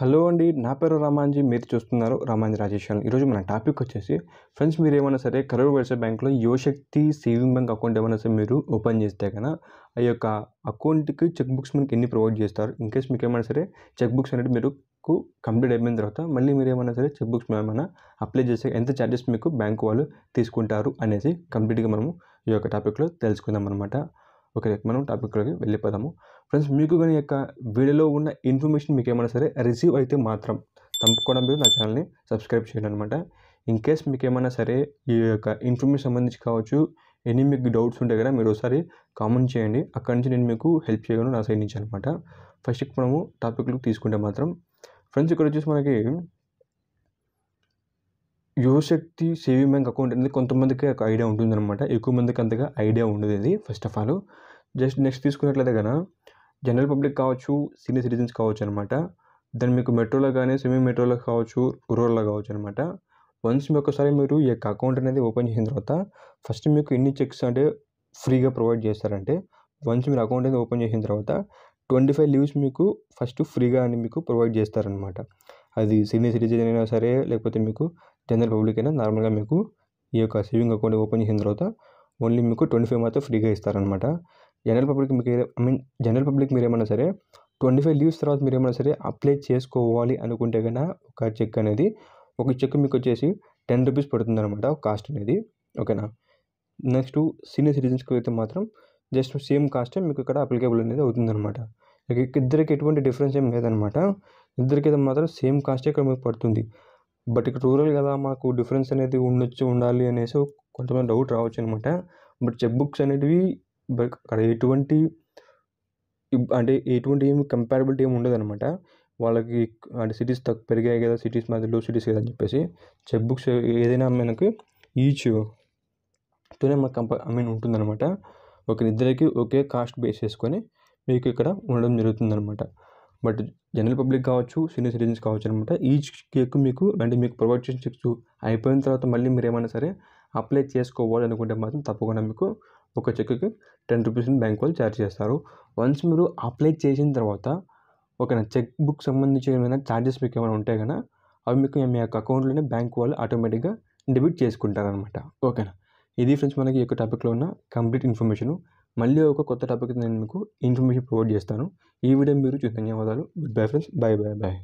hello అండి నా పేరు రామాంజీ మీరు చూస్తున్నారు రామాంజీ రాజేష్ ఈరోజు మన టాపిక్ వచ్చేసి ఫ్రెండ్స్ మీరు ఏమైనా సరే కరూర్ వ్యవసాయ బ్యాంక్లో యువశక్తి సేవింగ్ బ్యాంక్ అకౌంట్ ఏమైనా సరే మీరు ఓపెన్ చేస్తే కన్నా ఆ యొక్క అకౌంట్కి చెక్ బుక్స్ మనకి ఎన్ని ప్రొవైడ్ చేస్తారు ఇన్ కేస్ మీకు ఏమైనా సరే చెక్ బుక్స్ అనేది మీరు కంప్లీట్ అయిపోయిన తర్వాత మళ్ళీ మీరు ఏమైనా సరే చెక్ బుక్స్ ఏమైనా అప్లై చేస్తే ఎంత ఛార్జెస్ మీకు బ్యాంకు వాళ్ళు తీసుకుంటారు అనేసి కంప్లీట్గా మనము ఈ యొక్క టాపిక్లో తెలుసుకుందాం అనమాట ఓకే మనం టాపిక్లోకి వెళ్ళిపోదాము ఫ్రెండ్స్ మీకు కానీ యొక్క వీడియోలో ఉన్న ఇన్ఫర్మేషన్ మీకు ఏమైనా సరే రిసీవ్ అయితే మాత్రం తప్పకుండా మీరు నా ఛానల్ని సబ్స్క్రైబ్ చేయండి అనమాట ఇన్ కేస్ మీకు ఏమైనా సరే ఈ యొక్క ఇన్ఫర్మేషన్ సంబంధించి కావచ్చు ఎన్ని మీకు డౌట్స్ ఉంటే కదా మీరు ఒకసారి కామెంట్ చేయండి అక్కడి నుంచి నేను మీకు హెల్ప్ చేయగలను నా సైడ్ నుంచి అనమాట ఫస్ట్ మనము టాపిక్లకు తీసుకుంటే మాత్రం ఫ్రెండ్స్ ఇక్కడ వచ్చేసి మనకి యువశక్తి సేవింగ్ బ్యాంక్ అకౌంట్ అనేది కొంతమందికి ఒక ఐడియా ఉంటుందన్నమాట ఎక్కువ మందికి అంతగా ఐడియా ఉండదు ఇది first of all just next తీసుకున్నట్లయితే కనుక జనరల్ పబ్లిక్ కావచ్చు సీనియర్ సిటిజన్స్ కావచ్చు అనమాట దాన్ని మీకు మెట్రోలో కానీ సెమీ మెట్రోలో కావచ్చు రూరల్లో కావచ్చు అనమాట వన్స్ మీ ఒకసారి మీరు ఈ యొక్క అకౌంట్ అనేది ఓపెన్ చేసిన తర్వాత ఫస్ట్ మీకు ఎన్ని చెక్స్ అంటే ఫ్రీగా ప్రొవైడ్ చేస్తారంటే వన్స్ మీరు అకౌంట్ అనేది ఓపెన్ చేసిన తర్వాత ట్వంటీ ఫైవ్ లీవ్స్ మీకు ఫస్ట్ ఫ్రీగా అని మీకు ప్రొవైడ్ చేస్తారనమాట అది సీనియర్ సిటిజన్ అయినా సరే లేకపోతే మీకు జనరల్ పబ్లిక్ అయినా నార్మల్గా మీకు ఈ యొక్క సేవింగ్ అకౌంట్ ఓపెన్ చేసిన తర్వాత ఓన్లీ మీకు ట్వంటీ ఫైవ్ మాత్రం ఫ్రీగా ఇస్తారనమాట జనరల్ పబ్లిక్ మీకు ఐ మీన్ జనరల్ పబ్లిక్ మీరు ఏమన్నా సరే ట్వంటీ ఫైవ్ లీవ్స్ తర్వాత మీరు ఏమైనా సరే అప్లై చేసుకోవాలి అనుకుంటే కన్నా ఒక చెక్ అనేది ఒక చెక్ మీకు వచ్చేసి టెన్ రూపీస్ పడుతుంది అనమాట కాస్ట్ అనేది ఓకేనా నెక్స్ట్ సీనియర్ సిటిజన్స్కి అయితే మాత్రం జస్ట్ సేమ్ కాస్టే మీకు ఇక్కడ అప్లికేబుల్ అనేది అవుతుందన్నమాట ఇద్దరికి ఎటువంటి డిఫరెన్స్ ఏం లేదనమాట ఇద్దరికైతే మాత్రం సేమ్ కాస్టే ఇక్కడ మీకు పడుతుంది బట్ ఇక్కడ రూరల్ కదా మాకు డిఫరెన్స్ అనేది ఉండొచ్చు ఉండాలి అనేసి కొంతమంది డౌట్ రావచ్చు అనమాట బట్ చెక్ బుక్స్ అనేటివి అక్కడ ఎటువంటి అంటే ఎటువంటి ఏమి కంపారబిలిటీ ఏమి ఉండదు అనమాట వాళ్ళకి అంటే సిటీస్ తక్కువ పెరిగాయి కదా సిటీస్ మధ్యలో సిటీస్ కదా అని చెప్పేసి చెక్ బుక్స్ ఏదైనా మనకి ఈచ్ తోనే మాకు కంప ఐ మీన్ ఉంటుందన్నమాట ఒక ఇద్దరికి ఒకే కాస్ట్ బేస్ చేసుకొని మీకు ఇక్కడ ఉండడం జరుగుతుందన్నమాట బట్ జనరల్ పబ్లిక్ కావచ్చు సీనియర్ సిటిజన్స్ కావచ్చు అనమాట ఈచ్ కేక్ మీకు అంటే మీకు ప్రొవైడ్ చేసిన చెక్స్ అయిపోయిన తర్వాత మళ్ళీ మీరు ఏమైనా సరే అప్లై చేసుకోవాలి అనుకుంటే మాత్రం తప్పకుండా మీకు ఒక చెక్కి టెన్ రూపీస్ని బ్యాంక్ వాళ్ళు ఛార్జ్ చేస్తారు వన్స్ మీరు అప్లై చేసిన తర్వాత ఒక చెక్ బుక్ సంబంధించిన ఏమైనా ఛార్జెస్ మీకు ఏమైనా ఉంటాయి కదా అవి మీకు మీ యొక్క అకౌంట్లోనే బ్యాంక్ వాళ్ళు ఆటోమేటిక్గా డెబిట్ చేసుకుంటారనమాట ఓకేనా ఇది ఫ్రెండ్స్ మనకి ఈ యొక్క టాపిక్లో ఉన్న కంప్లీట్ ఇన్ఫర్మేషను మళ్ళీ ఒక కొత్త టాపిక్ నేను మీకు ఇన్ఫర్మేషన్ ప్రొవైడ్ చేస్తాను ఈ వీడియో మీరు చూసిన ధన్యవాదాలు goodbye friends bye bye bye